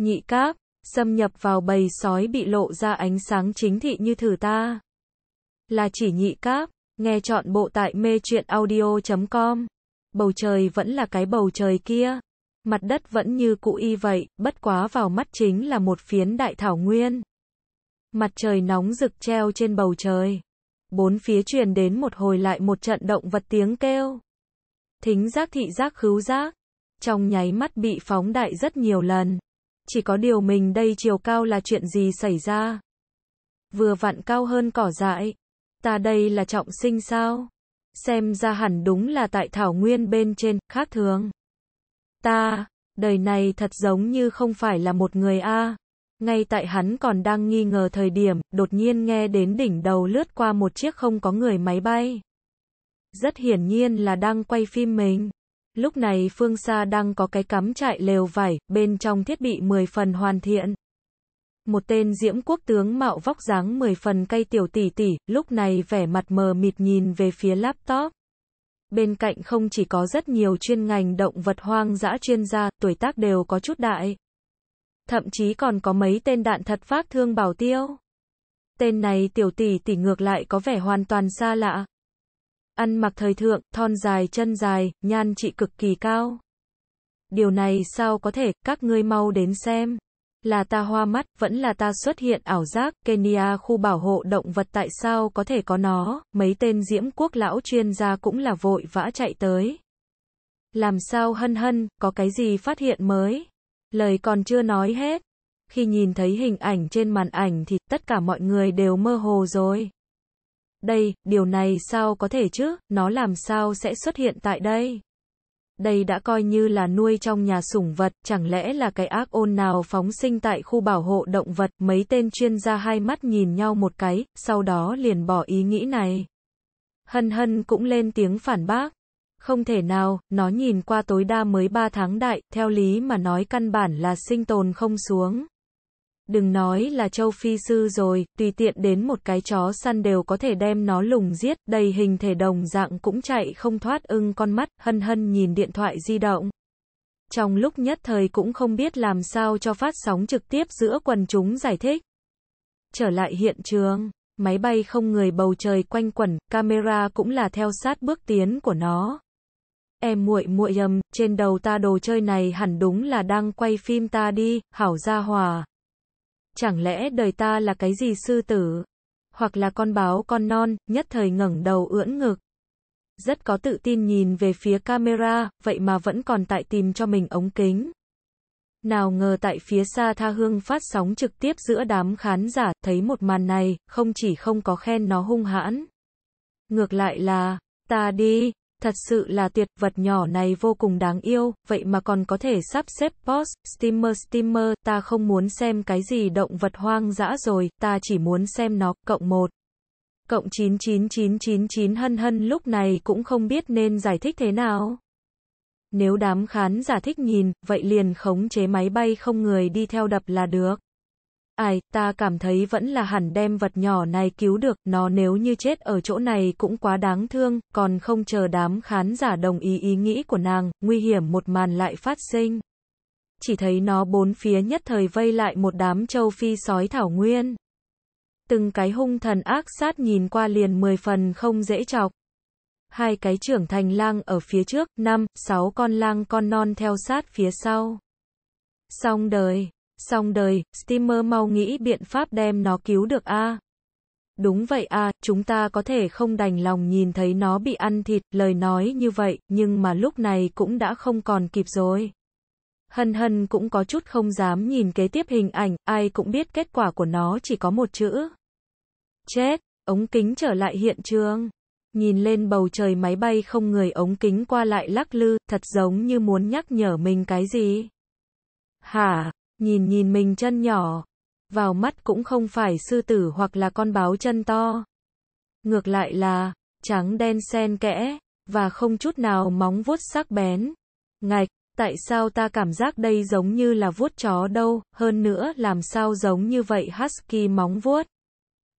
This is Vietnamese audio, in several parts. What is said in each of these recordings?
nhị cáp, xâm nhập vào bầy sói bị lộ ra ánh sáng chính thị như thử ta. Là chỉ nhị cáp, nghe chọn bộ tại mê truyện audio.com. Bầu trời vẫn là cái bầu trời kia. Mặt đất vẫn như cũ y vậy, bất quá vào mắt chính là một phiến đại thảo nguyên. Mặt trời nóng rực treo trên bầu trời. Bốn phía truyền đến một hồi lại một trận động vật tiếng kêu. Thính giác thị giác khứu giác. Trong nháy mắt bị phóng đại rất nhiều lần chỉ có điều mình đây chiều cao là chuyện gì xảy ra? Vừa vặn cao hơn cỏ dại. Ta đây là trọng sinh sao? Xem ra hẳn đúng là tại thảo nguyên bên trên, khác thường. Ta, đời này thật giống như không phải là một người A. Ngay tại hắn còn đang nghi ngờ thời điểm, đột nhiên nghe đến đỉnh đầu lướt qua một chiếc không có người máy bay. Rất hiển nhiên là đang quay phim mình. Lúc này phương xa đang có cái cắm trại lều vải, bên trong thiết bị 10 phần hoàn thiện. Một tên diễm quốc tướng mạo vóc dáng 10 phần cây tiểu tỷ tỷ, lúc này vẻ mặt mờ mịt nhìn về phía laptop. Bên cạnh không chỉ có rất nhiều chuyên ngành động vật hoang dã chuyên gia, tuổi tác đều có chút đại. Thậm chí còn có mấy tên đạn thật phát thương bảo tiêu. Tên này tiểu tỷ tỷ ngược lại có vẻ hoàn toàn xa lạ, Ăn mặc thời thượng, thon dài chân dài, nhan trị cực kỳ cao. Điều này sao có thể, các ngươi mau đến xem. Là ta hoa mắt, vẫn là ta xuất hiện ảo giác, Kenya khu bảo hộ động vật tại sao có thể có nó, mấy tên diễm quốc lão chuyên gia cũng là vội vã chạy tới. Làm sao hân hân, có cái gì phát hiện mới? Lời còn chưa nói hết. Khi nhìn thấy hình ảnh trên màn ảnh thì tất cả mọi người đều mơ hồ rồi. Đây, điều này sao có thể chứ, nó làm sao sẽ xuất hiện tại đây? Đây đã coi như là nuôi trong nhà sủng vật, chẳng lẽ là cái ác ôn nào phóng sinh tại khu bảo hộ động vật, mấy tên chuyên gia hai mắt nhìn nhau một cái, sau đó liền bỏ ý nghĩ này. Hân hân cũng lên tiếng phản bác. Không thể nào, nó nhìn qua tối đa mới 3 tháng đại, theo lý mà nói căn bản là sinh tồn không xuống. Đừng nói là châu phi sư rồi, tùy tiện đến một cái chó săn đều có thể đem nó lùng giết, đầy hình thể đồng dạng cũng chạy không thoát ưng con mắt, hân hân nhìn điện thoại di động. Trong lúc nhất thời cũng không biết làm sao cho phát sóng trực tiếp giữa quần chúng giải thích. Trở lại hiện trường, máy bay không người bầu trời quanh quẩn, camera cũng là theo sát bước tiến của nó. Em muội muội ầm, trên đầu ta đồ chơi này hẳn đúng là đang quay phim ta đi, hảo gia hòa. Chẳng lẽ đời ta là cái gì sư tử? Hoặc là con báo con non, nhất thời ngẩng đầu ưỡn ngực. Rất có tự tin nhìn về phía camera, vậy mà vẫn còn tại tìm cho mình ống kính. Nào ngờ tại phía xa Tha Hương phát sóng trực tiếp giữa đám khán giả, thấy một màn này, không chỉ không có khen nó hung hãn. Ngược lại là, ta đi, Thật sự là tuyệt, vật nhỏ này vô cùng đáng yêu, vậy mà còn có thể sắp xếp post, steamer steamer, ta không muốn xem cái gì động vật hoang dã rồi, ta chỉ muốn xem nó, cộng 1. Cộng 99999 hân hân lúc này cũng không biết nên giải thích thế nào. Nếu đám khán giả thích nhìn, vậy liền khống chế máy bay không người đi theo đập là được. Ai, ta cảm thấy vẫn là hẳn đem vật nhỏ này cứu được, nó nếu như chết ở chỗ này cũng quá đáng thương, còn không chờ đám khán giả đồng ý ý nghĩ của nàng, nguy hiểm một màn lại phát sinh. Chỉ thấy nó bốn phía nhất thời vây lại một đám châu phi sói thảo nguyên. Từng cái hung thần ác sát nhìn qua liền mười phần không dễ chọc. Hai cái trưởng thành lang ở phía trước, năm, sáu con lang con non theo sát phía sau. Xong đời. Xong đời, Steamer mau nghĩ biện pháp đem nó cứu được a. À? Đúng vậy a, à, chúng ta có thể không đành lòng nhìn thấy nó bị ăn thịt, lời nói như vậy, nhưng mà lúc này cũng đã không còn kịp rồi. Hân hân cũng có chút không dám nhìn kế tiếp hình ảnh, ai cũng biết kết quả của nó chỉ có một chữ. Chết, ống kính trở lại hiện trường. Nhìn lên bầu trời máy bay không người ống kính qua lại lắc lư, thật giống như muốn nhắc nhở mình cái gì. Hả, nhìn nhìn mình chân nhỏ, vào mắt cũng không phải sư tử hoặc là con báo chân to. Ngược lại là, trắng đen xen kẽ, và không chút nào móng vuốt sắc bén. Ngạch, tại sao ta cảm giác đây giống như là vuốt chó đâu, hơn nữa làm sao giống như vậy husky móng vuốt.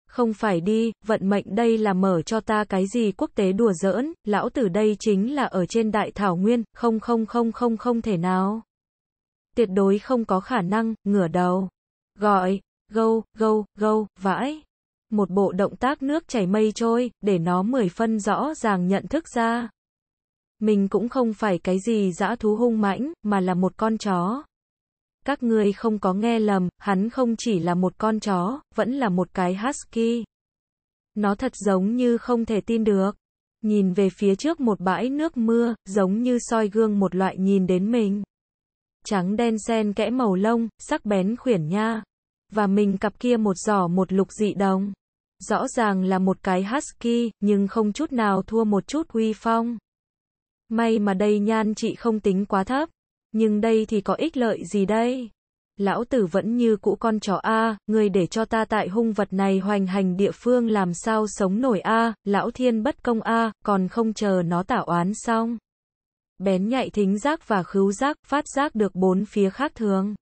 Không phải đi, vận mệnh đây là mở cho ta cái gì quốc tế đùa giỡn, lão tử đây chính là ở trên đại thảo nguyên, không không không không không thể nào tuyệt đối không có khả năng, ngửa đầu, gọi, gâu, gâu, gâu, vãi. Một bộ động tác nước chảy mây trôi, để nó mười phân rõ ràng nhận thức ra. Mình cũng không phải cái gì dã thú hung mãnh, mà là một con chó. Các người không có nghe lầm, hắn không chỉ là một con chó, vẫn là một cái husky. Nó thật giống như không thể tin được. Nhìn về phía trước một bãi nước mưa, giống như soi gương một loại nhìn đến mình trắng đen xen kẽ màu lông, sắc bén khuyển nha. Và mình cặp kia một giỏ một lục dị đồng. Rõ ràng là một cái husky, nhưng không chút nào thua một chút uy phong. May mà đây nhan chị không tính quá thấp. Nhưng đây thì có ích lợi gì đây? Lão tử vẫn như cũ con chó A, người để cho ta tại hung vật này hoành hành địa phương làm sao sống nổi A, lão thiên bất công A, còn không chờ nó tả oán xong bén nhạy thính giác và khứu giác, phát giác được bốn phía khác thường.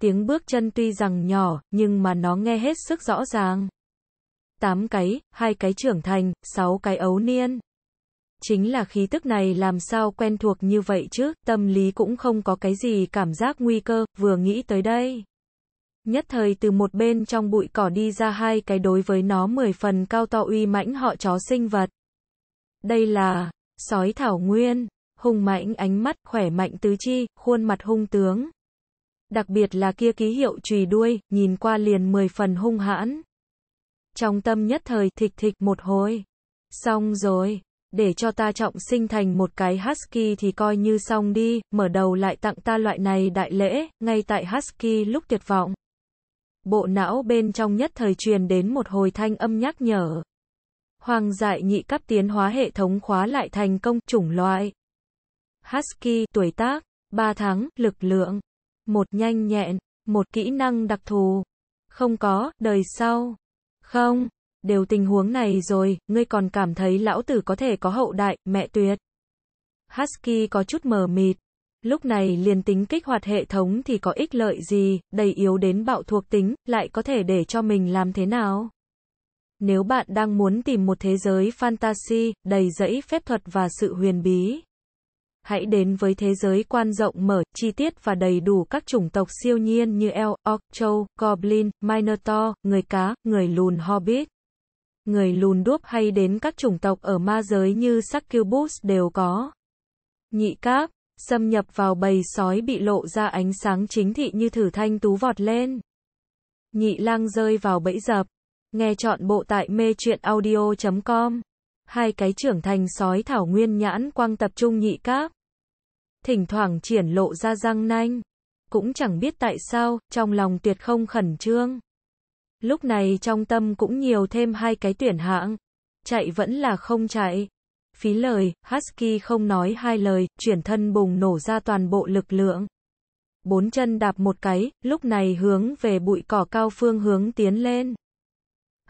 Tiếng bước chân tuy rằng nhỏ, nhưng mà nó nghe hết sức rõ ràng. Tám cái, hai cái trưởng thành, sáu cái ấu niên. Chính là khí tức này làm sao quen thuộc như vậy chứ, tâm lý cũng không có cái gì cảm giác nguy cơ, vừa nghĩ tới đây. Nhất thời từ một bên trong bụi cỏ đi ra hai cái đối với nó mười phần cao to uy mãnh họ chó sinh vật. Đây là sói thảo nguyên hùng mạnh ánh mắt, khỏe mạnh tứ chi, khuôn mặt hung tướng. Đặc biệt là kia ký hiệu chùy đuôi, nhìn qua liền mười phần hung hãn. Trong tâm nhất thời thịch thịch một hồi. Xong rồi, để cho ta trọng sinh thành một cái husky thì coi như xong đi, mở đầu lại tặng ta loại này đại lễ, ngay tại husky lúc tuyệt vọng. Bộ não bên trong nhất thời truyền đến một hồi thanh âm nhắc nhở. Hoàng dại nhị cấp tiến hóa hệ thống khóa lại thành công chủng loại. Husky tuổi tác, 3 tháng, lực lượng, một nhanh nhẹn, một kỹ năng đặc thù. Không có, đời sau. Không, đều tình huống này rồi, ngươi còn cảm thấy lão tử có thể có hậu đại, mẹ tuyệt. Husky có chút mờ mịt. Lúc này liền tính kích hoạt hệ thống thì có ích lợi gì, đầy yếu đến bạo thuộc tính, lại có thể để cho mình làm thế nào? Nếu bạn đang muốn tìm một thế giới fantasy, đầy rẫy phép thuật và sự huyền bí, hãy đến với thế giới quan rộng mở, chi tiết và đầy đủ các chủng tộc siêu nhiên như Elk, Orc, Châu, Goblin, Minotaur, người cá, người lùn Hobbit. Người lùn đuốc hay đến các chủng tộc ở ma giới như Succubus đều có. Nhị cáp, xâm nhập vào bầy sói bị lộ ra ánh sáng chính thị như thử thanh tú vọt lên. Nhị lang rơi vào bẫy dập. Nghe chọn bộ tại mê chuyện audio.com Hai cái trưởng thành sói thảo nguyên nhãn quang tập trung nhị cáp. Thỉnh thoảng triển lộ ra răng nanh. Cũng chẳng biết tại sao, trong lòng tuyệt không khẩn trương. Lúc này trong tâm cũng nhiều thêm hai cái tuyển hạng. Chạy vẫn là không chạy. Phí lời, Husky không nói hai lời, chuyển thân bùng nổ ra toàn bộ lực lượng. Bốn chân đạp một cái, lúc này hướng về bụi cỏ cao phương hướng tiến lên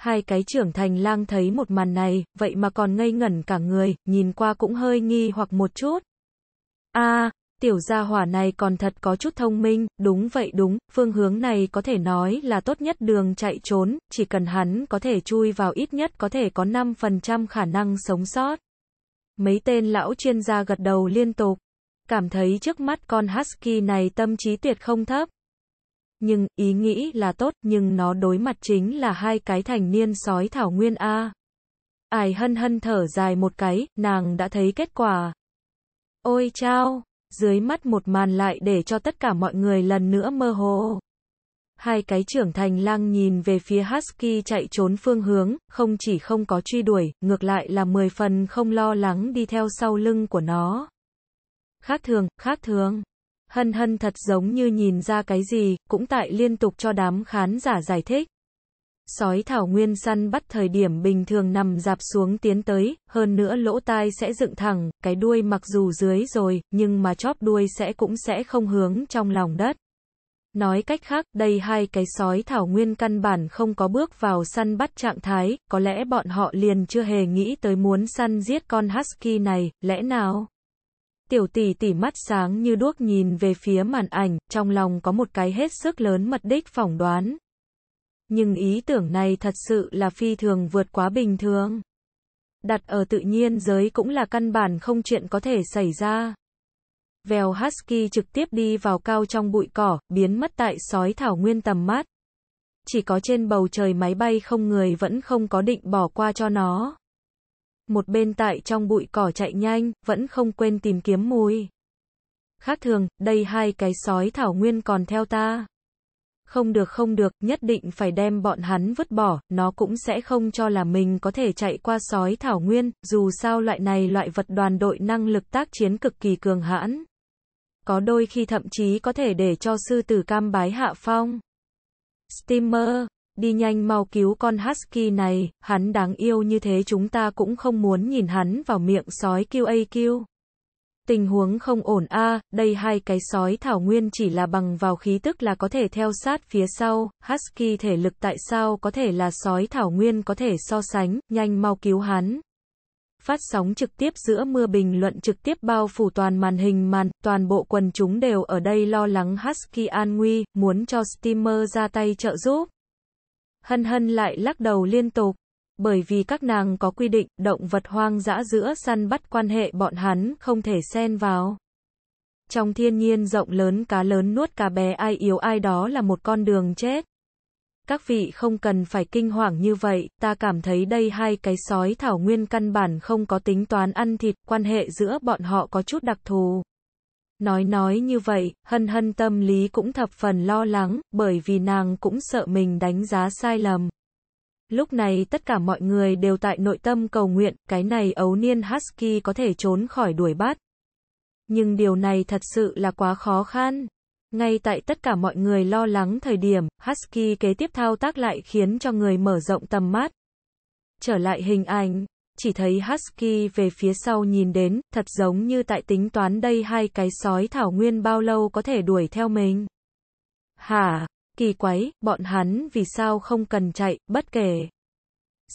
hai cái trưởng thành lang thấy một màn này, vậy mà còn ngây ngẩn cả người, nhìn qua cũng hơi nghi hoặc một chút. a tiểu gia hỏa này còn thật có chút thông minh, đúng vậy đúng, phương hướng này có thể nói là tốt nhất đường chạy trốn, chỉ cần hắn có thể chui vào ít nhất có thể có 5% khả năng sống sót. Mấy tên lão chuyên gia gật đầu liên tục, cảm thấy trước mắt con Husky này tâm trí tuyệt không thấp nhưng ý nghĩ là tốt nhưng nó đối mặt chính là hai cái thành niên sói thảo nguyên A. Ải hân hân thở dài một cái, nàng đã thấy kết quả. Ôi chao, dưới mắt một màn lại để cho tất cả mọi người lần nữa mơ hồ. Hai cái trưởng thành lang nhìn về phía Husky chạy trốn phương hướng, không chỉ không có truy đuổi, ngược lại là mười phần không lo lắng đi theo sau lưng của nó. Khác thường, khác thường. Hân hân thật giống như nhìn ra cái gì, cũng tại liên tục cho đám khán giả giải thích. Sói thảo nguyên săn bắt thời điểm bình thường nằm dạp xuống tiến tới, hơn nữa lỗ tai sẽ dựng thẳng, cái đuôi mặc dù dưới rồi, nhưng mà chóp đuôi sẽ cũng sẽ không hướng trong lòng đất. Nói cách khác, đây hai cái sói thảo nguyên căn bản không có bước vào săn bắt trạng thái, có lẽ bọn họ liền chưa hề nghĩ tới muốn săn giết con husky này, lẽ nào? Tiểu tỷ tỷ mắt sáng như đuốc nhìn về phía màn ảnh, trong lòng có một cái hết sức lớn mật đích phỏng đoán. Nhưng ý tưởng này thật sự là phi thường vượt quá bình thường. Đặt ở tự nhiên giới cũng là căn bản không chuyện có thể xảy ra. Vèo Husky trực tiếp đi vào cao trong bụi cỏ, biến mất tại sói thảo nguyên tầm mắt. Chỉ có trên bầu trời máy bay không người vẫn không có định bỏ qua cho nó một bên tại trong bụi cỏ chạy nhanh, vẫn không quên tìm kiếm mùi. Khác thường, đây hai cái sói thảo nguyên còn theo ta. Không được không được, nhất định phải đem bọn hắn vứt bỏ, nó cũng sẽ không cho là mình có thể chạy qua sói thảo nguyên, dù sao loại này loại vật đoàn đội năng lực tác chiến cực kỳ cường hãn. Có đôi khi thậm chí có thể để cho sư tử cam bái hạ phong. Steamer đi nhanh mau cứu con husky này, hắn đáng yêu như thế chúng ta cũng không muốn nhìn hắn vào miệng sói QAQ. Tình huống không ổn a, à, đây hai cái sói thảo nguyên chỉ là bằng vào khí tức là có thể theo sát phía sau, husky thể lực tại sao có thể là sói thảo nguyên có thể so sánh, nhanh mau cứu hắn. Phát sóng trực tiếp giữa mưa bình luận trực tiếp bao phủ toàn màn hình màn, toàn bộ quần chúng đều ở đây lo lắng husky an nguy, muốn cho steamer ra tay trợ giúp. Hân hân lại lắc đầu liên tục. Bởi vì các nàng có quy định, động vật hoang dã giữa săn bắt quan hệ bọn hắn không thể xen vào. Trong thiên nhiên rộng lớn cá lớn nuốt cá bé ai yếu ai đó là một con đường chết. Các vị không cần phải kinh hoàng như vậy, ta cảm thấy đây hai cái sói thảo nguyên căn bản không có tính toán ăn thịt, quan hệ giữa bọn họ có chút đặc thù. Nói nói như vậy, hân hân tâm lý cũng thập phần lo lắng, bởi vì nàng cũng sợ mình đánh giá sai lầm. Lúc này tất cả mọi người đều tại nội tâm cầu nguyện, cái này ấu niên Husky có thể trốn khỏi đuổi bắt. Nhưng điều này thật sự là quá khó khăn. Ngay tại tất cả mọi người lo lắng thời điểm, Husky kế tiếp thao tác lại khiến cho người mở rộng tầm mắt. Trở lại hình ảnh, chỉ thấy Husky về phía sau nhìn đến, thật giống như tại tính toán đây hai cái sói thảo nguyên bao lâu có thể đuổi theo mình. Hả, kỳ quái, bọn hắn vì sao không cần chạy, bất kể.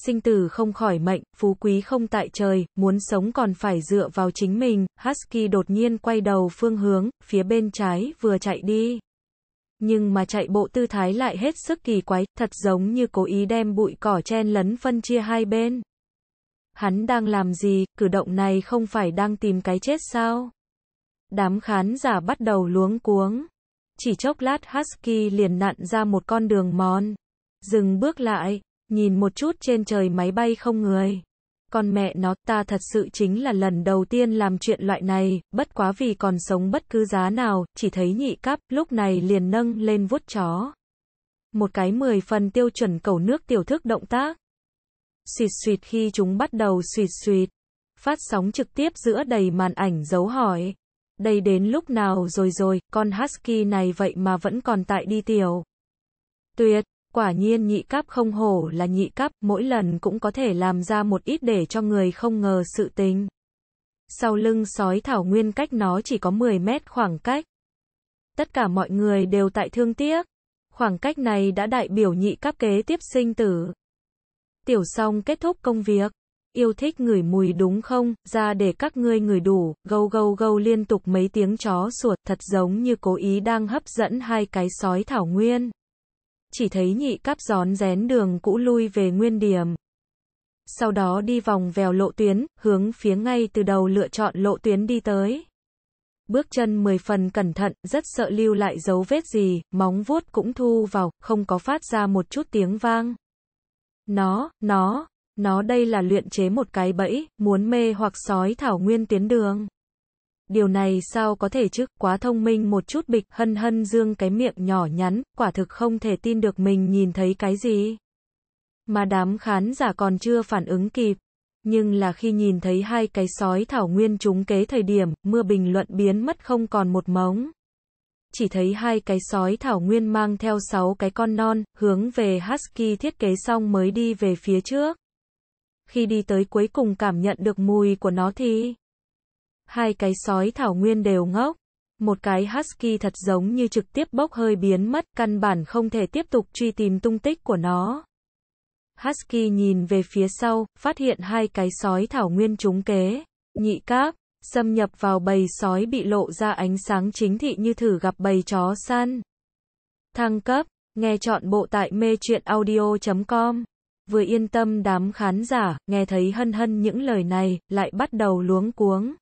Sinh tử không khỏi mệnh, phú quý không tại trời, muốn sống còn phải dựa vào chính mình, Husky đột nhiên quay đầu phương hướng, phía bên trái vừa chạy đi. Nhưng mà chạy bộ tư thái lại hết sức kỳ quái, thật giống như cố ý đem bụi cỏ chen lấn phân chia hai bên. Hắn đang làm gì, cử động này không phải đang tìm cái chết sao? Đám khán giả bắt đầu luống cuống. Chỉ chốc lát Husky liền nặn ra một con đường mòn. Dừng bước lại, nhìn một chút trên trời máy bay không người. Con mẹ nó ta thật sự chính là lần đầu tiên làm chuyện loại này, bất quá vì còn sống bất cứ giá nào, chỉ thấy nhị cáp, lúc này liền nâng lên vuốt chó. Một cái mười phần tiêu chuẩn cầu nước tiểu thức động tác xịt xịt khi chúng bắt đầu xịt xịt. Phát sóng trực tiếp giữa đầy màn ảnh dấu hỏi. Đây đến lúc nào rồi rồi, con husky này vậy mà vẫn còn tại đi tiểu. Tuyệt, quả nhiên nhị cáp không hổ là nhị cáp, mỗi lần cũng có thể làm ra một ít để cho người không ngờ sự tình. Sau lưng sói thảo nguyên cách nó chỉ có 10 mét khoảng cách. Tất cả mọi người đều tại thương tiếc. Khoảng cách này đã đại biểu nhị cáp kế tiếp sinh tử tiểu xong kết thúc công việc. Yêu thích ngửi mùi đúng không, ra để các ngươi ngửi đủ, gâu gâu gâu liên tục mấy tiếng chó sủa, thật giống như cố ý đang hấp dẫn hai cái sói thảo nguyên. Chỉ thấy nhị cáp gión rén đường cũ lui về nguyên điểm. Sau đó đi vòng vèo lộ tuyến, hướng phía ngay từ đầu lựa chọn lộ tuyến đi tới bước chân mười phần cẩn thận, rất sợ lưu lại dấu vết gì, móng vuốt cũng thu vào, không có phát ra một chút tiếng vang. Nó, nó, nó đây là luyện chế một cái bẫy, muốn mê hoặc sói thảo nguyên tiến đường. Điều này sao có thể chứ, quá thông minh một chút bịch, hân hân dương cái miệng nhỏ nhắn, quả thực không thể tin được mình nhìn thấy cái gì. Mà đám khán giả còn chưa phản ứng kịp. Nhưng là khi nhìn thấy hai cái sói thảo nguyên chúng kế thời điểm, mưa bình luận biến mất không còn một mống chỉ thấy hai cái sói thảo nguyên mang theo sáu cái con non, hướng về Husky thiết kế xong mới đi về phía trước. Khi đi tới cuối cùng cảm nhận được mùi của nó thì hai cái sói thảo nguyên đều ngốc. Một cái Husky thật giống như trực tiếp bốc hơi biến mất, căn bản không thể tiếp tục truy tìm tung tích của nó. Husky nhìn về phía sau, phát hiện hai cái sói thảo nguyên trúng kế. Nhị cáp, xâm nhập vào bầy sói bị lộ ra ánh sáng chính thị như thử gặp bầy chó săn. Thăng cấp, nghe chọn bộ tại mê truyện audio.com. Vừa yên tâm đám khán giả, nghe thấy hân hân những lời này, lại bắt đầu luống cuống.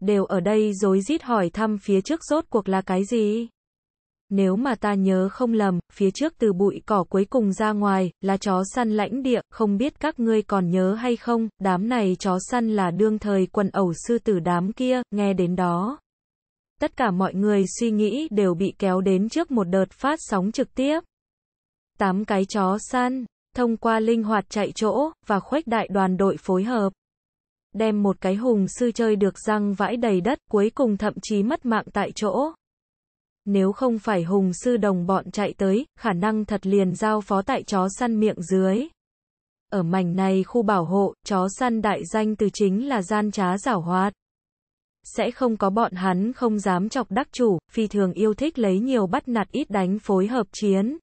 Đều ở đây dối rít hỏi thăm phía trước rốt cuộc là cái gì? Nếu mà ta nhớ không lầm, phía trước từ bụi cỏ cuối cùng ra ngoài, là chó săn lãnh địa, không biết các ngươi còn nhớ hay không, đám này chó săn là đương thời quần ẩu sư tử đám kia, nghe đến đó. Tất cả mọi người suy nghĩ đều bị kéo đến trước một đợt phát sóng trực tiếp. Tám cái chó săn, thông qua linh hoạt chạy chỗ, và khuếch đại đoàn đội phối hợp đem một cái hùng sư chơi được răng vãi đầy đất, cuối cùng thậm chí mất mạng tại chỗ. Nếu không phải Hùng sư đồng bọn chạy tới, khả năng thật liền giao phó tại chó săn miệng dưới. Ở mảnh này khu bảo hộ, chó săn đại danh từ chính là gian trá giảo hoạt. Sẽ không có bọn hắn không dám chọc đắc chủ, phi thường yêu thích lấy nhiều bắt nạt ít đánh phối hợp chiến.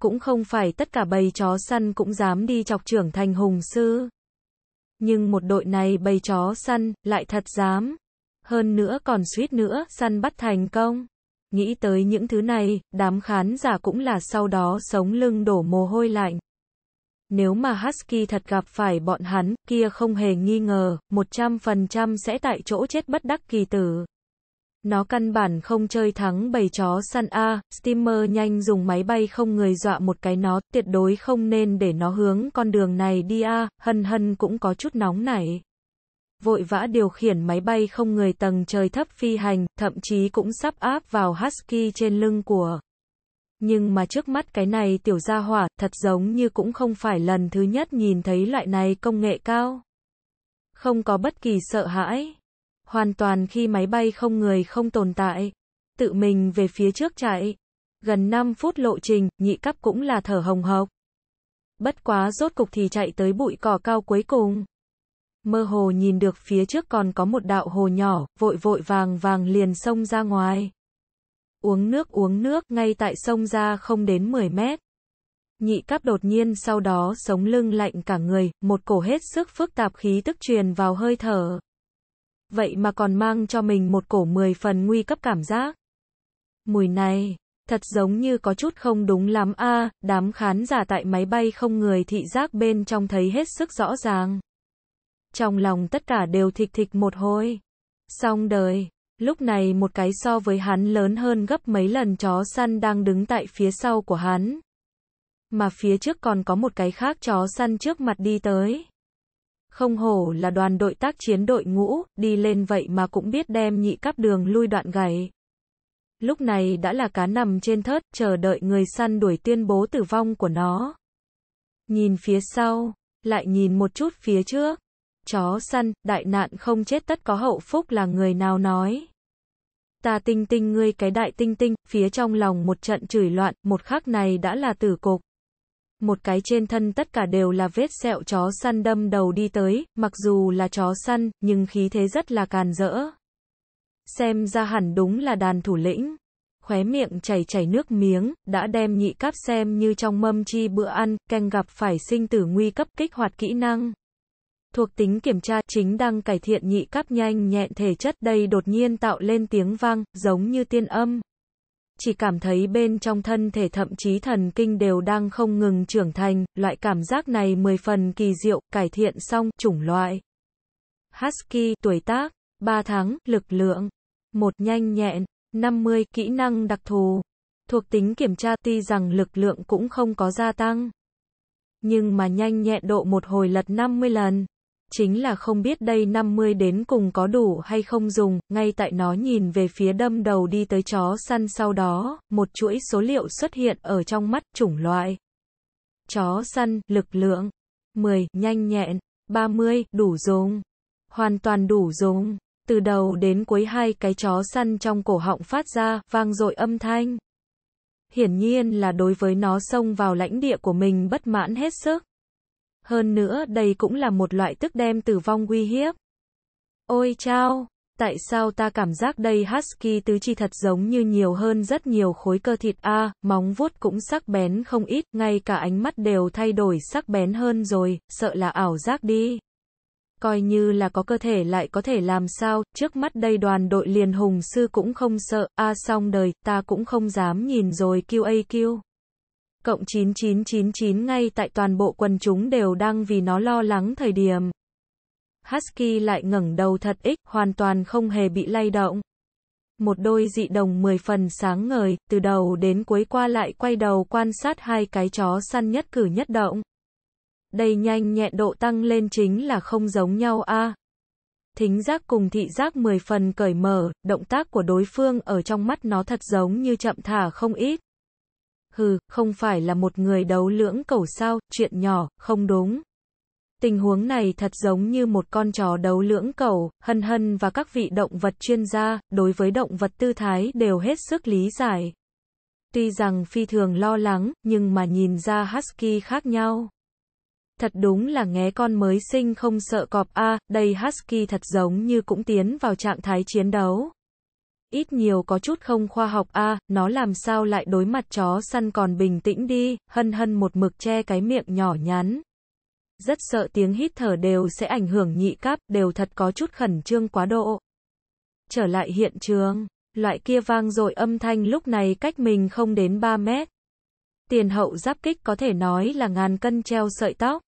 Cũng không phải tất cả bầy chó săn cũng dám đi chọc trưởng thành hùng sư. Nhưng một đội này bầy chó săn, lại thật dám. Hơn nữa còn suýt nữa, săn bắt thành công. Nghĩ tới những thứ này, đám khán giả cũng là sau đó sống lưng đổ mồ hôi lạnh. Nếu mà Husky thật gặp phải bọn hắn, kia không hề nghi ngờ, 100% sẽ tại chỗ chết bất đắc kỳ tử. Nó căn bản không chơi thắng bầy chó săn A, steamer nhanh dùng máy bay không người dọa một cái nó, tuyệt đối không nên để nó hướng con đường này đi A, hân hân cũng có chút nóng nảy vội vã điều khiển máy bay không người tầng trời thấp phi hành, thậm chí cũng sắp áp vào Husky trên lưng của. Nhưng mà trước mắt cái này tiểu gia hỏa, thật giống như cũng không phải lần thứ nhất nhìn thấy loại này công nghệ cao. Không có bất kỳ sợ hãi. Hoàn toàn khi máy bay không người không tồn tại. Tự mình về phía trước chạy. Gần 5 phút lộ trình, nhị cấp cũng là thở hồng hộc. Bất quá rốt cục thì chạy tới bụi cỏ cao cuối cùng mơ hồ nhìn được phía trước còn có một đạo hồ nhỏ, vội vội vàng vàng liền xông ra ngoài. Uống nước uống nước, ngay tại sông ra không đến 10 mét. Nhị cáp đột nhiên sau đó sống lưng lạnh cả người, một cổ hết sức phức tạp khí tức truyền vào hơi thở. Vậy mà còn mang cho mình một cổ 10 phần nguy cấp cảm giác. Mùi này, thật giống như có chút không đúng lắm a à, đám khán giả tại máy bay không người thị giác bên trong thấy hết sức rõ ràng trong lòng tất cả đều thịch thịch một hồi. Xong đời, lúc này một cái so với hắn lớn hơn gấp mấy lần chó săn đang đứng tại phía sau của hắn. Mà phía trước còn có một cái khác chó săn trước mặt đi tới. Không hổ là đoàn đội tác chiến đội ngũ, đi lên vậy mà cũng biết đem nhị cắp đường lui đoạn gầy. Lúc này đã là cá nằm trên thớt, chờ đợi người săn đuổi tuyên bố tử vong của nó. Nhìn phía sau, lại nhìn một chút phía trước chó săn, đại nạn không chết tất có hậu phúc là người nào nói. Ta tinh tinh ngươi cái đại tinh tinh, phía trong lòng một trận chửi loạn, một khắc này đã là tử cục. Một cái trên thân tất cả đều là vết sẹo chó săn đâm đầu đi tới, mặc dù là chó săn, nhưng khí thế rất là càn rỡ. Xem ra hẳn đúng là đàn thủ lĩnh. Khóe miệng chảy chảy nước miếng, đã đem nhị cáp xem như trong mâm chi bữa ăn, keng gặp phải sinh tử nguy cấp kích hoạt kỹ năng thuộc tính kiểm tra chính đang cải thiện nhị cấp nhanh nhẹn thể chất đây đột nhiên tạo lên tiếng vang, giống như tiên âm. Chỉ cảm thấy bên trong thân thể thậm chí thần kinh đều đang không ngừng trưởng thành, loại cảm giác này mười phần kỳ diệu, cải thiện xong, chủng loại. Husky, tuổi tác, 3 tháng, lực lượng, một nhanh nhẹn, 50, kỹ năng đặc thù. Thuộc tính kiểm tra tuy rằng lực lượng cũng không có gia tăng nhưng mà nhanh nhẹn độ một hồi lật 50 lần chính là không biết đây 50 đến cùng có đủ hay không dùng, ngay tại nó nhìn về phía đâm đầu đi tới chó săn sau đó, một chuỗi số liệu xuất hiện ở trong mắt chủng loại. Chó săn, lực lượng, 10, nhanh nhẹn, 30, đủ dùng, hoàn toàn đủ dùng, từ đầu đến cuối hai cái chó săn trong cổ họng phát ra, vang dội âm thanh. Hiển nhiên là đối với nó xông vào lãnh địa của mình bất mãn hết sức. Hơn nữa đây cũng là một loại tức đem tử vong uy hiếp. Ôi chao, tại sao ta cảm giác đây Husky tứ chi thật giống như nhiều hơn rất nhiều khối cơ thịt a, móng vuốt cũng sắc bén không ít, ngay cả ánh mắt đều thay đổi sắc bén hơn rồi, sợ là ảo giác đi. Coi như là có cơ thể lại có thể làm sao, trước mắt đây đoàn đội liền hùng sư cũng không sợ, a à, xong đời, ta cũng không dám nhìn rồi QAQ cộng 9999 ngay tại toàn bộ quần chúng đều đang vì nó lo lắng thời điểm. Husky lại ngẩng đầu thật ích, hoàn toàn không hề bị lay động. Một đôi dị đồng mười phần sáng ngời, từ đầu đến cuối qua lại quay đầu quan sát hai cái chó săn nhất cử nhất động. Đây nhanh nhẹn độ tăng lên chính là không giống nhau a. À. Thính giác cùng thị giác mười phần cởi mở, động tác của đối phương ở trong mắt nó thật giống như chậm thả không ít hừ, không phải là một người đấu lưỡng cẩu sao, chuyện nhỏ, không đúng. Tình huống này thật giống như một con chó đấu lưỡng cẩu, hân hân và các vị động vật chuyên gia, đối với động vật tư thái đều hết sức lý giải. Tuy rằng phi thường lo lắng, nhưng mà nhìn ra Husky khác nhau. Thật đúng là nghe con mới sinh không sợ cọp a, đây Husky thật giống như cũng tiến vào trạng thái chiến đấu ít nhiều có chút không khoa học a à, nó làm sao lại đối mặt chó săn còn bình tĩnh đi, hân hân một mực che cái miệng nhỏ nhắn. Rất sợ tiếng hít thở đều sẽ ảnh hưởng nhị cáp, đều thật có chút khẩn trương quá độ. Trở lại hiện trường, loại kia vang dội âm thanh lúc này cách mình không đến 3 mét. Tiền hậu giáp kích có thể nói là ngàn cân treo sợi tóc.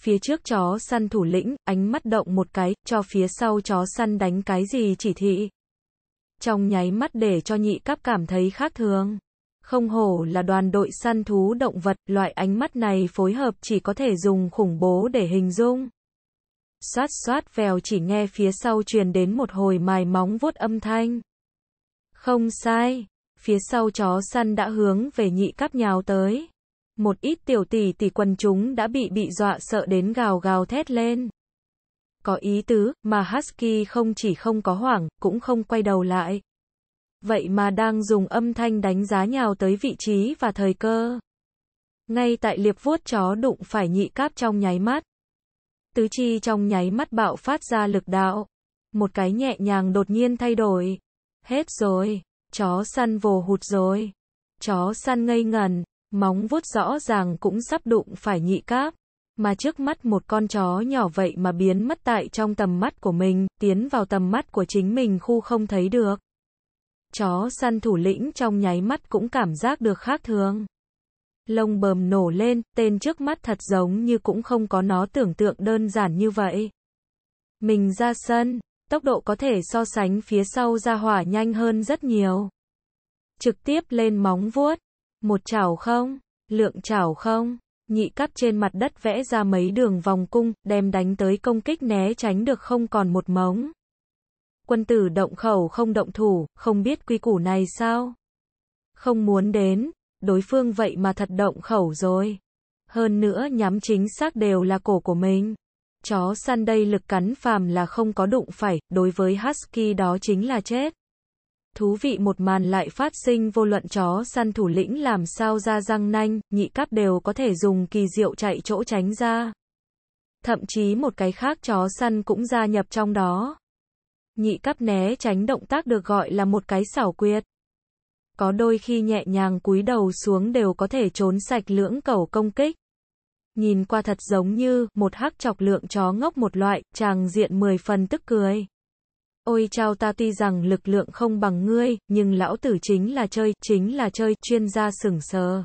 Phía trước chó săn thủ lĩnh, ánh mắt động một cái, cho phía sau chó săn đánh cái gì chỉ thị trong nháy mắt để cho nhị cáp cảm thấy khác thường. Không hổ là đoàn đội săn thú động vật, loại ánh mắt này phối hợp chỉ có thể dùng khủng bố để hình dung. Xoát xoát vèo chỉ nghe phía sau truyền đến một hồi mài móng vuốt âm thanh. Không sai, phía sau chó săn đã hướng về nhị cáp nhào tới. Một ít tiểu tỷ tỷ quần chúng đã bị bị dọa sợ đến gào gào thét lên có ý tứ, mà Husky không chỉ không có hoảng, cũng không quay đầu lại. Vậy mà đang dùng âm thanh đánh giá nhào tới vị trí và thời cơ. Ngay tại liệp vuốt chó đụng phải nhị cáp trong nháy mắt. Tứ chi trong nháy mắt bạo phát ra lực đạo. Một cái nhẹ nhàng đột nhiên thay đổi. Hết rồi. Chó săn vồ hụt rồi. Chó săn ngây ngần. Móng vuốt rõ ràng cũng sắp đụng phải nhị cáp mà trước mắt một con chó nhỏ vậy mà biến mất tại trong tầm mắt của mình, tiến vào tầm mắt của chính mình khu không thấy được. Chó săn thủ lĩnh trong nháy mắt cũng cảm giác được khác thường. Lông bờm nổ lên, tên trước mắt thật giống như cũng không có nó tưởng tượng đơn giản như vậy. Mình ra sân, tốc độ có thể so sánh phía sau ra hỏa nhanh hơn rất nhiều. Trực tiếp lên móng vuốt, một chảo không, lượng chảo không nhị cắt trên mặt đất vẽ ra mấy đường vòng cung, đem đánh tới công kích né tránh được không còn một móng. Quân tử động khẩu không động thủ, không biết quy củ này sao? Không muốn đến, đối phương vậy mà thật động khẩu rồi. Hơn nữa nhắm chính xác đều là cổ của mình. Chó săn đây lực cắn phàm là không có đụng phải, đối với Husky đó chính là chết thú vị một màn lại phát sinh vô luận chó săn thủ lĩnh làm sao ra răng nanh, nhị cáp đều có thể dùng kỳ diệu chạy chỗ tránh ra. Thậm chí một cái khác chó săn cũng gia nhập trong đó. Nhị cáp né tránh động tác được gọi là một cái xảo quyệt. Có đôi khi nhẹ nhàng cúi đầu xuống đều có thể trốn sạch lưỡng cầu công kích. Nhìn qua thật giống như một hắc chọc lượng chó ngốc một loại, chàng diện mười phần tức cười. Ôi chao ta tuy rằng lực lượng không bằng ngươi, nhưng lão tử chính là chơi, chính là chơi, chuyên gia sửng sờ.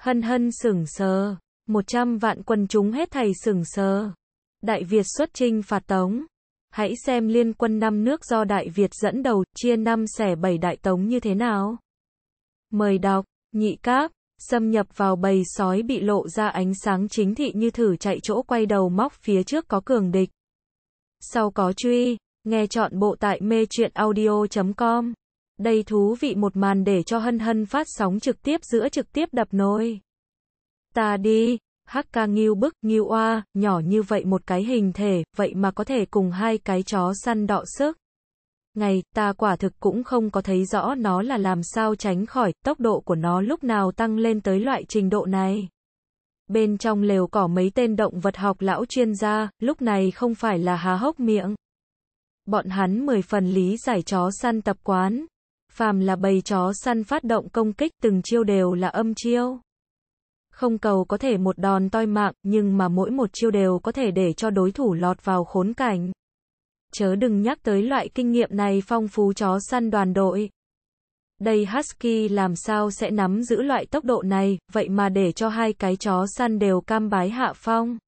Hân hân sửng sờ. Một trăm vạn quân chúng hết thầy sửng sờ. Đại Việt xuất trinh phạt Tống. Hãy xem liên quân năm nước do Đại Việt dẫn đầu, chia năm xẻ bảy Đại Tống như thế nào. Mời đọc, nhị cáp, xâm nhập vào bầy sói bị lộ ra ánh sáng chính thị như thử chạy chỗ quay đầu móc phía trước có cường địch. Sau có truy. Nghe chọn bộ tại mê chuyện audio.com. đầy thú vị một màn để cho hân hân phát sóng trực tiếp giữa trực tiếp đập nồi. Ta đi, hắc ca nghiêu bức, nghiêu oa, nhỏ như vậy một cái hình thể, vậy mà có thể cùng hai cái chó săn đọ sức. Ngày, ta quả thực cũng không có thấy rõ nó là làm sao tránh khỏi, tốc độ của nó lúc nào tăng lên tới loại trình độ này. Bên trong lều cỏ mấy tên động vật học lão chuyên gia, lúc này không phải là há hốc miệng. Bọn hắn mười phần lý giải chó săn tập quán. Phàm là bầy chó săn phát động công kích từng chiêu đều là âm chiêu. Không cầu có thể một đòn toi mạng, nhưng mà mỗi một chiêu đều có thể để cho đối thủ lọt vào khốn cảnh. Chớ đừng nhắc tới loại kinh nghiệm này phong phú chó săn đoàn đội. Đây Husky làm sao sẽ nắm giữ loại tốc độ này, vậy mà để cho hai cái chó săn đều cam bái hạ phong.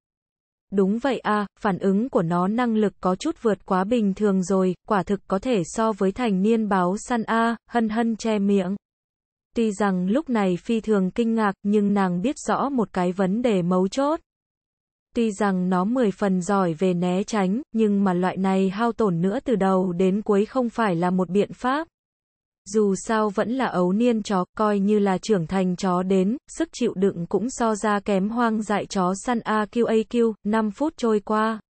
Đúng vậy à, phản ứng của nó năng lực có chút vượt quá bình thường rồi, quả thực có thể so với thành niên báo săn a, à, hân hân che miệng. Tuy rằng lúc này phi thường kinh ngạc nhưng nàng biết rõ một cái vấn đề mấu chốt. Tuy rằng nó mười phần giỏi về né tránh, nhưng mà loại này hao tổn nữa từ đầu đến cuối không phải là một biện pháp. Dù sao vẫn là ấu niên chó, coi như là trưởng thành chó đến, sức chịu đựng cũng so ra kém hoang dại chó săn AQAQ, 5 phút trôi qua.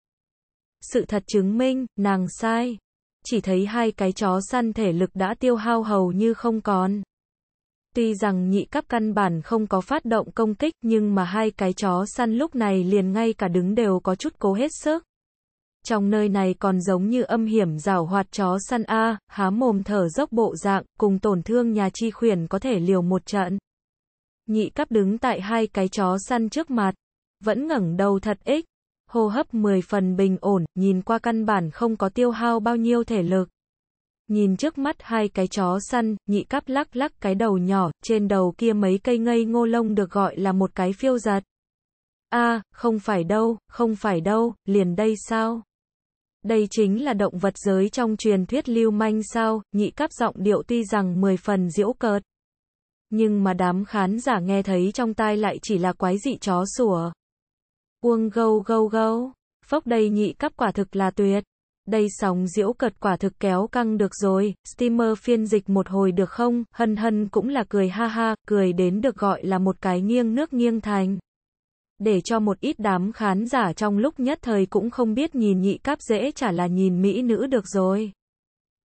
Sự thật chứng minh, nàng sai. Chỉ thấy hai cái chó săn thể lực đã tiêu hao hầu như không còn. Tuy rằng nhị cấp căn bản không có phát động công kích nhưng mà hai cái chó săn lúc này liền ngay cả đứng đều có chút cố hết sức trong nơi này còn giống như âm hiểm rào hoạt chó săn A, à, há mồm thở dốc bộ dạng, cùng tổn thương nhà chi khuyển có thể liều một trận. Nhị cắp đứng tại hai cái chó săn trước mặt, vẫn ngẩng đầu thật ích, hô hấp 10 phần bình ổn, nhìn qua căn bản không có tiêu hao bao nhiêu thể lực. Nhìn trước mắt hai cái chó săn, nhị cắp lắc lắc cái đầu nhỏ, trên đầu kia mấy cây ngây ngô lông được gọi là một cái phiêu giật. a không phải đâu, không phải đâu, liền đây sao? đây chính là động vật giới trong truyền thuyết lưu manh sao, nhị cáp giọng điệu tuy rằng mười phần diễu cợt. Nhưng mà đám khán giả nghe thấy trong tai lại chỉ là quái dị chó sủa. Uông gâu gâu gâu, phốc đây nhị cấp quả thực là tuyệt. Đây sóng diễu cợt quả thực kéo căng được rồi, steamer phiên dịch một hồi được không, hân hân cũng là cười ha ha, cười đến được gọi là một cái nghiêng nước nghiêng thành để cho một ít đám khán giả trong lúc nhất thời cũng không biết nhìn nhị cáp dễ chả là nhìn mỹ nữ được rồi.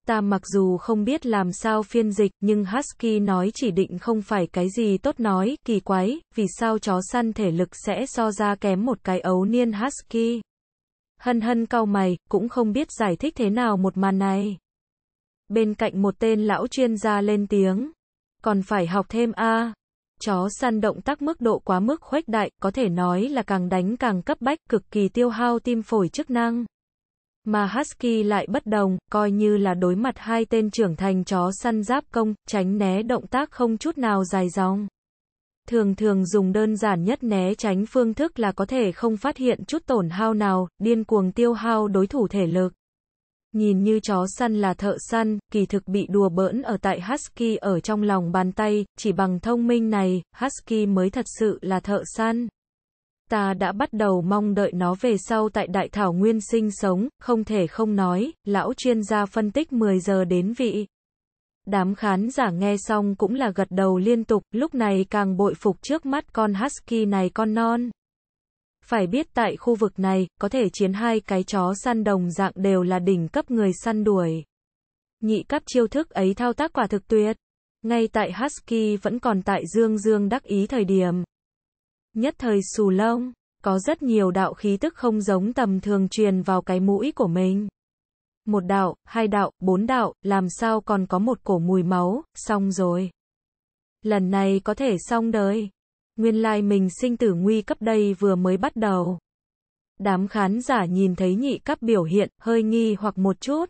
Ta mặc dù không biết làm sao phiên dịch, nhưng Husky nói chỉ định không phải cái gì tốt nói, kỳ quái, vì sao chó săn thể lực sẽ so ra kém một cái ấu niên Husky. Hân hân cau mày, cũng không biết giải thích thế nào một màn này. Bên cạnh một tên lão chuyên gia lên tiếng. Còn phải học thêm a chó săn động tác mức độ quá mức khuếch đại, có thể nói là càng đánh càng cấp bách, cực kỳ tiêu hao tim phổi chức năng. Mà Husky lại bất đồng, coi như là đối mặt hai tên trưởng thành chó săn giáp công, tránh né động tác không chút nào dài dòng. Thường thường dùng đơn giản nhất né tránh phương thức là có thể không phát hiện chút tổn hao nào, điên cuồng tiêu hao đối thủ thể lực. Nhìn như chó săn là thợ săn, kỳ thực bị đùa bỡn ở tại Husky ở trong lòng bàn tay, chỉ bằng thông minh này, Husky mới thật sự là thợ săn. Ta đã bắt đầu mong đợi nó về sau tại Đại Thảo Nguyên sinh sống, không thể không nói, lão chuyên gia phân tích 10 giờ đến vị. Đám khán giả nghe xong cũng là gật đầu liên tục, lúc này càng bội phục trước mắt con Husky này con non. Phải biết tại khu vực này, có thể chiến hai cái chó săn đồng dạng đều là đỉnh cấp người săn đuổi. Nhị cấp chiêu thức ấy thao tác quả thực tuyệt. Ngay tại Husky vẫn còn tại Dương Dương đắc ý thời điểm. Nhất thời xù lông, có rất nhiều đạo khí tức không giống tầm thường truyền vào cái mũi của mình. Một đạo, hai đạo, bốn đạo, làm sao còn có một cổ mùi máu, xong rồi. Lần này có thể xong đời. Nguyên lai like mình sinh tử nguy cấp đây vừa mới bắt đầu. Đám khán giả nhìn thấy nhị cấp biểu hiện, hơi nghi hoặc một chút.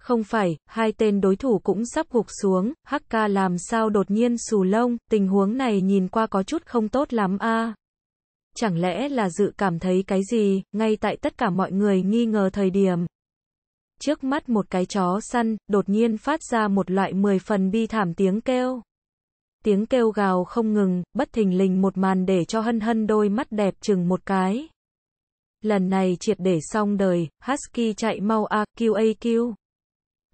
Không phải, hai tên đối thủ cũng sắp gục xuống, Hắc ca làm sao đột nhiên xù lông, tình huống này nhìn qua có chút không tốt lắm a. Chẳng lẽ là dự cảm thấy cái gì, ngay tại tất cả mọi người nghi ngờ thời điểm. Trước mắt một cái chó săn, đột nhiên phát ra một loại mười phần bi thảm tiếng kêu tiếng kêu gào không ngừng, bất thình lình một màn để cho hân hân đôi mắt đẹp chừng một cái. Lần này triệt để xong đời, Husky chạy mau AQAQ.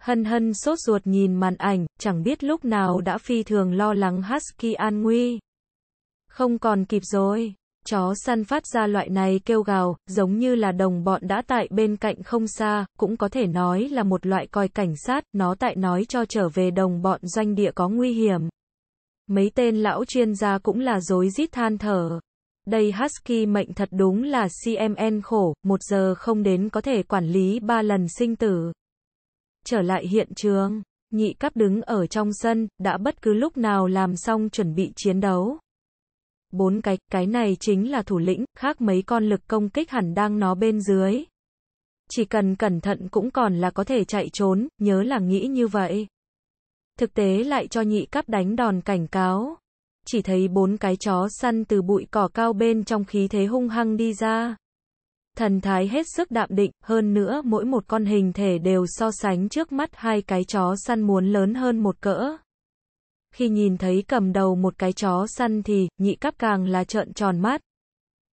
Hân hân sốt ruột nhìn màn ảnh, chẳng biết lúc nào đã phi thường lo lắng Husky an nguy. Không còn kịp rồi, chó săn phát ra loại này kêu gào, giống như là đồng bọn đã tại bên cạnh không xa, cũng có thể nói là một loại coi cảnh sát, nó tại nói cho trở về đồng bọn doanh địa có nguy hiểm. Mấy tên lão chuyên gia cũng là dối rít than thở. Đây Husky mệnh thật đúng là CMN khổ, một giờ không đến có thể quản lý ba lần sinh tử. Trở lại hiện trường, nhị cấp đứng ở trong sân, đã bất cứ lúc nào làm xong chuẩn bị chiến đấu. Bốn cái, cái này chính là thủ lĩnh, khác mấy con lực công kích hẳn đang nó bên dưới. Chỉ cần cẩn thận cũng còn là có thể chạy trốn, nhớ là nghĩ như vậy thực tế lại cho nhị cáp đánh đòn cảnh cáo. Chỉ thấy bốn cái chó săn từ bụi cỏ cao bên trong khí thế hung hăng đi ra. Thần thái hết sức đạm định, hơn nữa mỗi một con hình thể đều so sánh trước mắt hai cái chó săn muốn lớn hơn một cỡ. Khi nhìn thấy cầm đầu một cái chó săn thì, nhị cáp càng là trợn tròn mắt.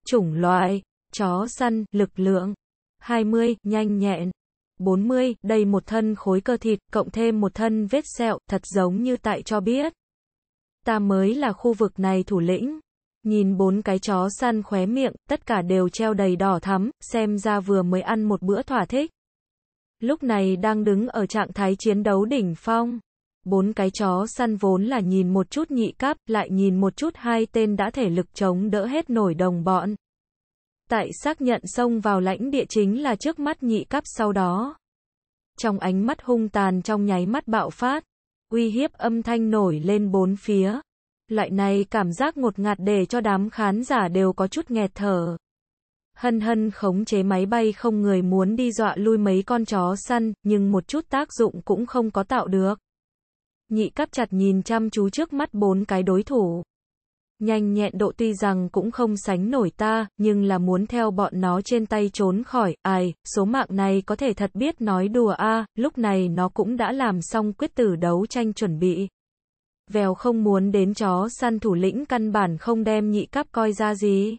Chủng loại, chó săn, lực lượng, 20, nhanh nhẹn. 40, đầy một thân khối cơ thịt, cộng thêm một thân vết sẹo, thật giống như tại cho biết. Ta mới là khu vực này thủ lĩnh. Nhìn bốn cái chó săn khóe miệng, tất cả đều treo đầy đỏ thắm, xem ra vừa mới ăn một bữa thỏa thích. Lúc này đang đứng ở trạng thái chiến đấu đỉnh phong. Bốn cái chó săn vốn là nhìn một chút nhị cáp, lại nhìn một chút hai tên đã thể lực chống đỡ hết nổi đồng bọn tại xác nhận xông vào lãnh địa chính là trước mắt nhị cấp sau đó. Trong ánh mắt hung tàn trong nháy mắt bạo phát, uy hiếp âm thanh nổi lên bốn phía. Loại này cảm giác ngột ngạt để cho đám khán giả đều có chút nghẹt thở. Hân hân khống chế máy bay không người muốn đi dọa lui mấy con chó săn, nhưng một chút tác dụng cũng không có tạo được. Nhị cấp chặt nhìn chăm chú trước mắt bốn cái đối thủ. Nhanh nhẹn độ tuy rằng cũng không sánh nổi ta, nhưng là muốn theo bọn nó trên tay trốn khỏi, ai, số mạng này có thể thật biết nói đùa a lúc này nó cũng đã làm xong quyết tử đấu tranh chuẩn bị. Vèo không muốn đến chó săn thủ lĩnh căn bản không đem nhị cáp coi ra gì.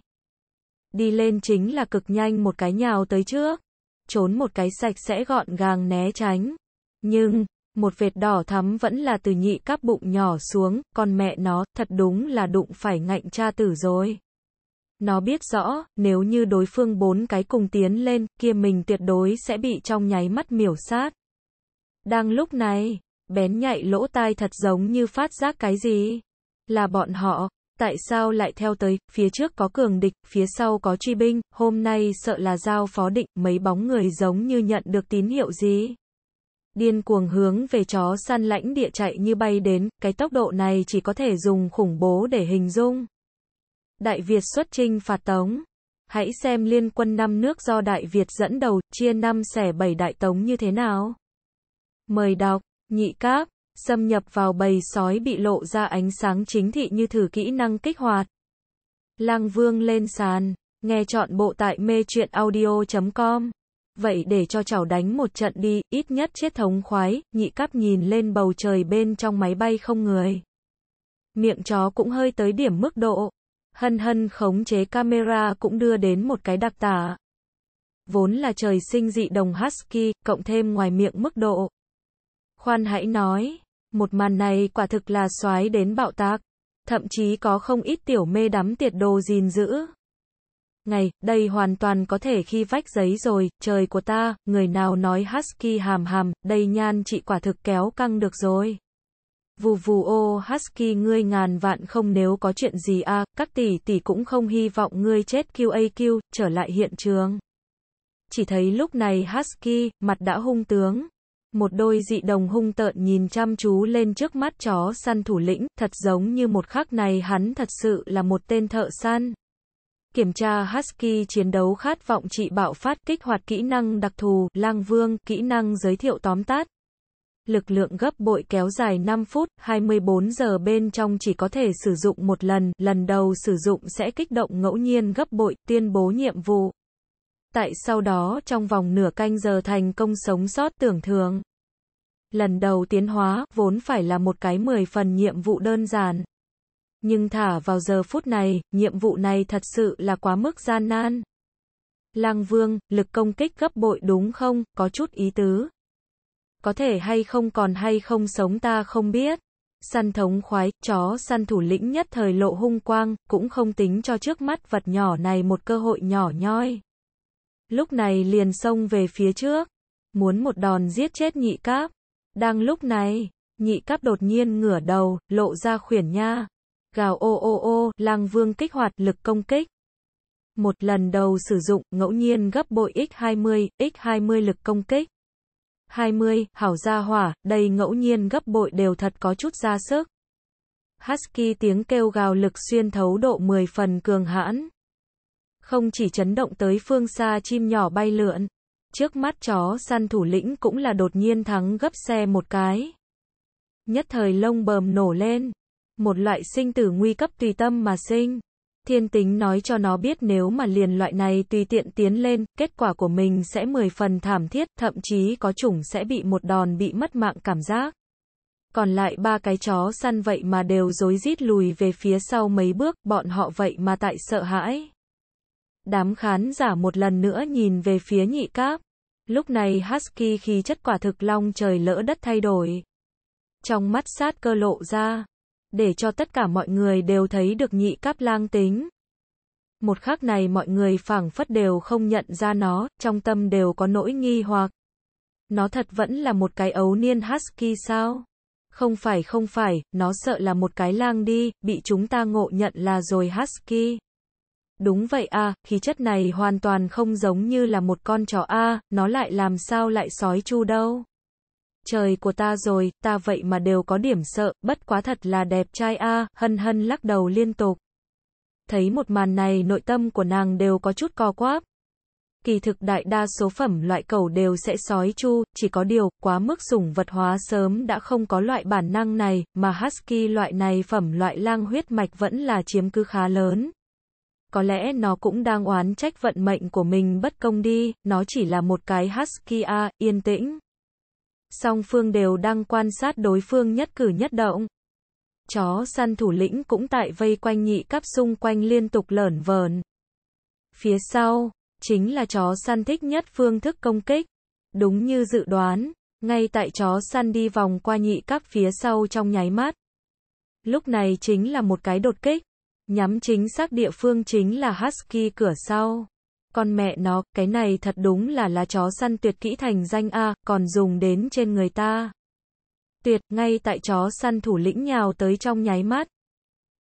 Đi lên chính là cực nhanh một cái nhào tới trước. Trốn một cái sạch sẽ gọn gàng né tránh. Nhưng, một vệt đỏ thắm vẫn là từ nhị cáp bụng nhỏ xuống, con mẹ nó, thật đúng là đụng phải ngạnh cha tử rồi. Nó biết rõ, nếu như đối phương bốn cái cùng tiến lên, kia mình tuyệt đối sẽ bị trong nháy mắt miểu sát. Đang lúc này, bén nhạy lỗ tai thật giống như phát giác cái gì? Là bọn họ, tại sao lại theo tới, phía trước có cường địch, phía sau có truy binh, hôm nay sợ là giao phó định, mấy bóng người giống như nhận được tín hiệu gì? điên cuồng hướng về chó săn lãnh địa chạy như bay đến, cái tốc độ này chỉ có thể dùng khủng bố để hình dung. Đại Việt xuất trinh phạt Tống Hãy xem liên quân năm nước do Đại Việt dẫn đầu, chia năm xẻ bảy Đại Tống như thế nào. Mời đọc, nhị cáp, xâm nhập vào bầy sói bị lộ ra ánh sáng chính thị như thử kỹ năng kích hoạt. Lăng Vương lên sàn, nghe chọn bộ tại mê chuyện audio.com vậy để cho cháu đánh một trận đi, ít nhất chết thống khoái, nhị cáp nhìn lên bầu trời bên trong máy bay không người. Miệng chó cũng hơi tới điểm mức độ. Hân hân khống chế camera cũng đưa đến một cái đặc tả. Vốn là trời sinh dị đồng Husky, cộng thêm ngoài miệng mức độ. Khoan hãy nói, một màn này quả thực là xoái đến bạo tác. Thậm chí có không ít tiểu mê đắm tiệt đồ gìn giữ ngày, đây hoàn toàn có thể khi vách giấy rồi, trời của ta, người nào nói Husky hàm hàm, đây nhan chị quả thực kéo căng được rồi. Vù vù ô Husky ngươi ngàn vạn không nếu có chuyện gì a à, các tỷ tỷ cũng không hy vọng ngươi chết QAQ, trở lại hiện trường. Chỉ thấy lúc này Husky, mặt đã hung tướng. Một đôi dị đồng hung tợn nhìn chăm chú lên trước mắt chó săn thủ lĩnh, thật giống như một khắc này hắn thật sự là một tên thợ săn kiểm tra Husky chiến đấu khát vọng trị bạo phát kích hoạt kỹ năng đặc thù, lang vương, kỹ năng giới thiệu tóm tắt Lực lượng gấp bội kéo dài 5 phút, 24 giờ bên trong chỉ có thể sử dụng một lần, lần đầu sử dụng sẽ kích động ngẫu nhiên gấp bội, tuyên bố nhiệm vụ. Tại sau đó trong vòng nửa canh giờ thành công sống sót tưởng thường Lần đầu tiến hóa, vốn phải là một cái 10 phần nhiệm vụ đơn giản. Nhưng thả vào giờ phút này, nhiệm vụ này thật sự là quá mức gian nan. Lang Vương, lực công kích gấp bội đúng không, có chút ý tứ. Có thể hay không còn hay không sống ta không biết. Săn thống khoái, chó săn thủ lĩnh nhất thời lộ hung quang, cũng không tính cho trước mắt vật nhỏ này một cơ hội nhỏ nhoi. Lúc này liền xông về phía trước, muốn một đòn giết chết nhị cáp. Đang lúc này, nhị cáp đột nhiên ngửa đầu, lộ ra khuyển nha gào ô ô ô, lang vương kích hoạt lực công kích. Một lần đầu sử dụng, ngẫu nhiên gấp bội x20, x20 lực công kích. 20, hảo gia hỏa, đây ngẫu nhiên gấp bội đều thật có chút ra sức. Husky tiếng kêu gào lực xuyên thấu độ 10 phần cường hãn. Không chỉ chấn động tới phương xa chim nhỏ bay lượn, trước mắt chó săn thủ lĩnh cũng là đột nhiên thắng gấp xe một cái. Nhất thời lông bờm nổ lên một loại sinh tử nguy cấp tùy tâm mà sinh. Thiên tính nói cho nó biết nếu mà liền loại này tùy tiện tiến lên, kết quả của mình sẽ mười phần thảm thiết, thậm chí có chủng sẽ bị một đòn bị mất mạng cảm giác. Còn lại ba cái chó săn vậy mà đều rối rít lùi về phía sau mấy bước, bọn họ vậy mà tại sợ hãi. Đám khán giả một lần nữa nhìn về phía nhị cáp. Lúc này Husky khi chất quả thực long trời lỡ đất thay đổi. Trong mắt sát cơ lộ ra, để cho tất cả mọi người đều thấy được nhị cáp lang tính. Một khắc này mọi người phảng phất đều không nhận ra nó, trong tâm đều có nỗi nghi hoặc. Nó thật vẫn là một cái ấu niên husky sao? Không phải không phải, nó sợ là một cái lang đi, bị chúng ta ngộ nhận là rồi husky. Đúng vậy à, khí chất này hoàn toàn không giống như là một con chó a, à, nó lại làm sao lại sói chu đâu trời của ta rồi, ta vậy mà đều có điểm sợ, bất quá thật là đẹp trai a, hân hân lắc đầu liên tục. Thấy một màn này nội tâm của nàng đều có chút co quáp. Kỳ thực đại đa số phẩm loại cẩu đều sẽ sói chu, chỉ có điều, quá mức sủng vật hóa sớm đã không có loại bản năng này, mà Husky loại này phẩm loại lang huyết mạch vẫn là chiếm cứ khá lớn. Có lẽ nó cũng đang oán trách vận mệnh của mình bất công đi, nó chỉ là một cái Husky A, yên tĩnh song phương đều đang quan sát đối phương nhất cử nhất động. Chó săn thủ lĩnh cũng tại vây quanh nhị cắp xung quanh liên tục lởn vờn. Phía sau, chính là chó săn thích nhất phương thức công kích. Đúng như dự đoán, ngay tại chó săn đi vòng qua nhị cắp phía sau trong nháy mắt. Lúc này chính là một cái đột kích, nhắm chính xác địa phương chính là Husky cửa sau. Con mẹ nó, cái này thật đúng là lá chó săn tuyệt kỹ thành danh A, còn dùng đến trên người ta. Tuyệt, ngay tại chó săn thủ lĩnh nhào tới trong nháy mắt.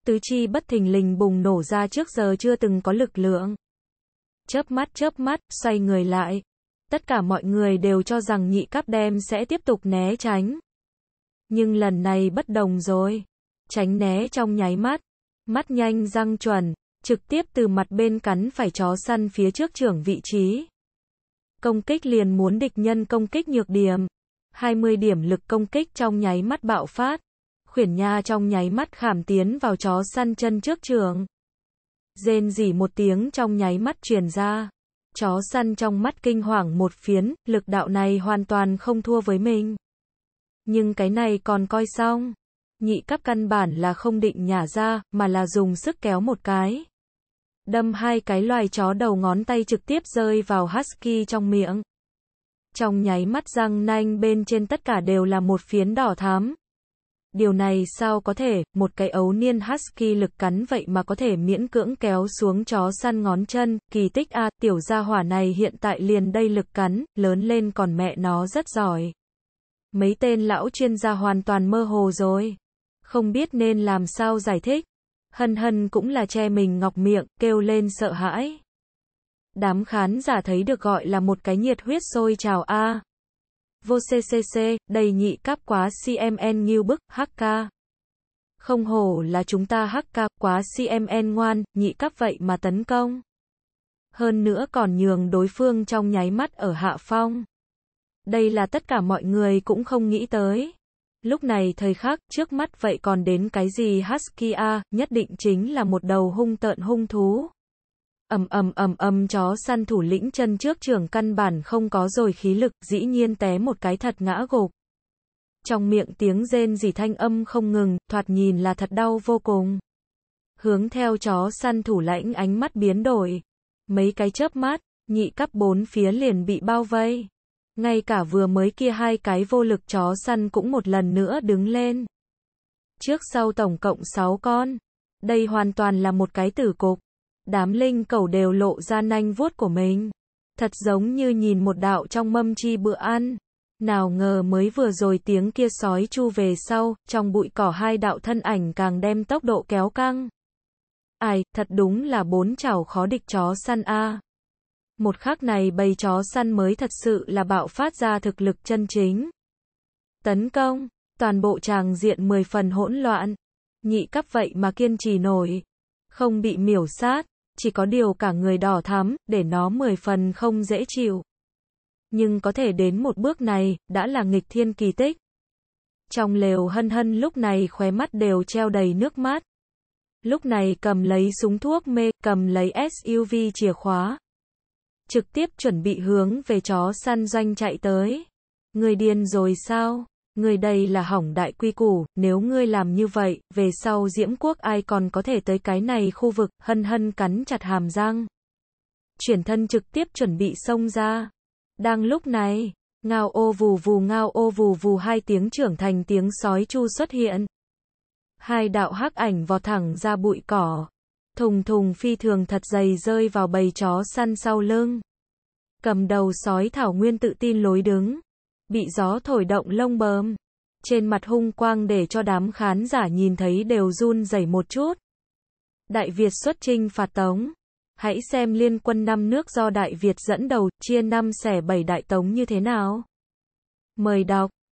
Tứ chi bất thình lình bùng nổ ra trước giờ chưa từng có lực lượng. Chớp mắt chớp mắt, xoay người lại. Tất cả mọi người đều cho rằng nhị cáp đem sẽ tiếp tục né tránh. Nhưng lần này bất đồng rồi. Tránh né trong nháy mắt. Mắt nhanh răng chuẩn, trực tiếp từ mặt bên cắn phải chó săn phía trước trưởng vị trí. Công kích liền muốn địch nhân công kích nhược điểm. 20 điểm lực công kích trong nháy mắt bạo phát. Khuyển nha trong nháy mắt khảm tiến vào chó săn chân trước trường. Rên rỉ một tiếng trong nháy mắt truyền ra. Chó săn trong mắt kinh hoàng một phiến, lực đạo này hoàn toàn không thua với mình. Nhưng cái này còn coi xong nhị cấp căn bản là không định nhả ra, mà là dùng sức kéo một cái đâm hai cái loài chó đầu ngón tay trực tiếp rơi vào husky trong miệng. Trong nháy mắt răng nanh bên trên tất cả đều là một phiến đỏ thám. Điều này sao có thể, một cái ấu niên husky lực cắn vậy mà có thể miễn cưỡng kéo xuống chó săn ngón chân, kỳ tích a, à, tiểu gia hỏa này hiện tại liền đây lực cắn, lớn lên còn mẹ nó rất giỏi. Mấy tên lão chuyên gia hoàn toàn mơ hồ rồi. Không biết nên làm sao giải thích. Hân hân cũng là che mình ngọc miệng, kêu lên sợ hãi. Đám khán giả thấy được gọi là một cái nhiệt huyết sôi trào A. À. Vô CCC, đầy nhị cáp quá CMN nghiêu bức, HK. Không hổ là chúng ta HK quá CMN ngoan, nhị cáp vậy mà tấn công. Hơn nữa còn nhường đối phương trong nháy mắt ở hạ phong. Đây là tất cả mọi người cũng không nghĩ tới. Lúc này thời khắc, trước mắt vậy còn đến cái gì Husky A, nhất định chính là một đầu hung tợn hung thú. Ầm ầm ầm ầm chó săn thủ lĩnh chân trước trường căn bản không có rồi khí lực, dĩ nhiên té một cái thật ngã gục. Trong miệng tiếng rên gì thanh âm không ngừng, thoạt nhìn là thật đau vô cùng. Hướng theo chó săn thủ lãnh ánh mắt biến đổi. Mấy cái chớp mắt nhị cấp bốn phía liền bị bao vây. Ngay cả vừa mới kia hai cái vô lực chó săn cũng một lần nữa đứng lên. Trước sau tổng cộng 6 con. Đây hoàn toàn là một cái tử cục. Đám linh cầu đều lộ ra nanh vuốt của mình. Thật giống như nhìn một đạo trong mâm chi bữa ăn. Nào ngờ mới vừa rồi tiếng kia sói chu về sau, trong bụi cỏ hai đạo thân ảnh càng đem tốc độ kéo căng. Ai, thật đúng là bốn chảo khó địch chó săn a. Một khắc này bầy chó săn mới thật sự là bạo phát ra thực lực chân chính. Tấn công, toàn bộ tràng diện mười phần hỗn loạn. Nhị cấp vậy mà kiên trì nổi. Không bị miểu sát, chỉ có điều cả người đỏ thắm, để nó mười phần không dễ chịu. Nhưng có thể đến một bước này, đã là nghịch thiên kỳ tích. Trong lều hân hân lúc này khóe mắt đều treo đầy nước mắt. Lúc này cầm lấy súng thuốc mê, cầm lấy SUV chìa khóa trực tiếp chuẩn bị hướng về chó săn doanh chạy tới. Người điên rồi sao? Người đây là hỏng đại quy củ, nếu ngươi làm như vậy, về sau diễm quốc ai còn có thể tới cái này khu vực, hân hân cắn chặt hàm răng. Chuyển thân trực tiếp chuẩn bị xông ra. Đang lúc này, ngao ô vù vù ngao ô vù vù hai tiếng trưởng thành tiếng sói chu xuất hiện. Hai đạo hắc ảnh vọt thẳng ra bụi cỏ thùng thùng phi thường thật dày rơi vào bầy chó săn sau lưng. Cầm đầu sói thảo nguyên tự tin lối đứng, bị gió thổi động lông bơm trên mặt hung quang để cho đám khán giả nhìn thấy đều run rẩy một chút. Đại Việt xuất trinh phạt tống. Hãy xem liên quân năm nước do Đại Việt dẫn đầu, chia năm xẻ bảy đại tống như thế nào. Mời đọc